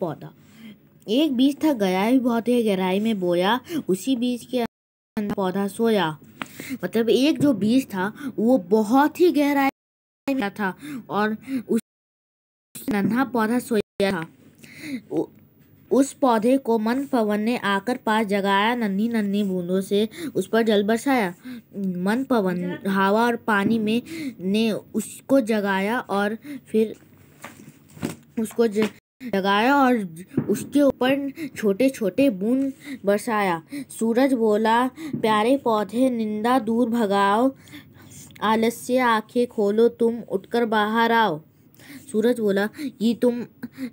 पौधा एक बीज था गया भी बहुत ही गहराई में बोया उसी बीज के अंदर पौधा सोया मतलब एक जो बीज था वो बहुत ही गहराई में था और उस नन्हा पौधा सोया था उस पौधे को मन पवन ने आकर पास जगाया नन्ही नन्ही बूंदों से उस पर जल बरसाया मन पवन हवा और पानी में ने उसको जगाया और फिर उसको ज, लगाया और उसके ऊपर छोटे छोटे बूंद बरसाया सूरज बोला प्यारे पौधे निंदा दूर भगाओ आलस्य आंखें खोलो तुम उठकर बाहर आओ सूरज बोला ये तुम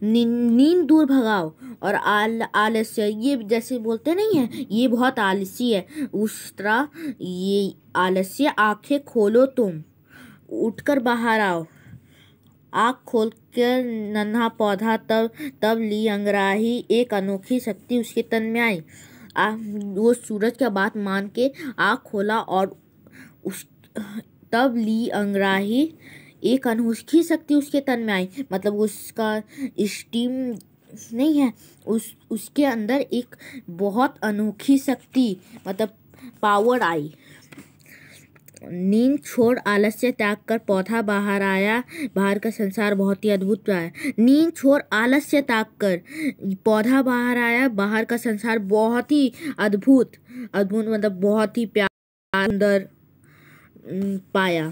नींद दूर भगाओ और आल आलस्य ये जैसे बोलते नहीं है ये बहुत आलसी है उस तरह ये आलस्य आंखें खोलो तुम उठकर बाहर आओ आँख खोलकर नन्हा पौधा तब तब ली अंग्राही एक अनोखी शक्ति उसके तन में आई आ, वो सूरज का बात मान के आँख खोला और उस तब ली अंग्राही एक अनोखी शक्ति उसके तन में आई मतलब उसका स्टीम नहीं है उस उसके अंदर एक बहुत अनोखी शक्ति मतलब पावर आई नींद छोड़ आलस्य त्याग कर पौधा बाहर आया बाहर का संसार बहुत ही अद्भुत है नींद छोड़ आलस्य त्याग कर पौधा बाहर आया बाहर का संसार बहुत ही अद्भुत अद्भुत मतलब बहुत ही प्यार अंदर पाया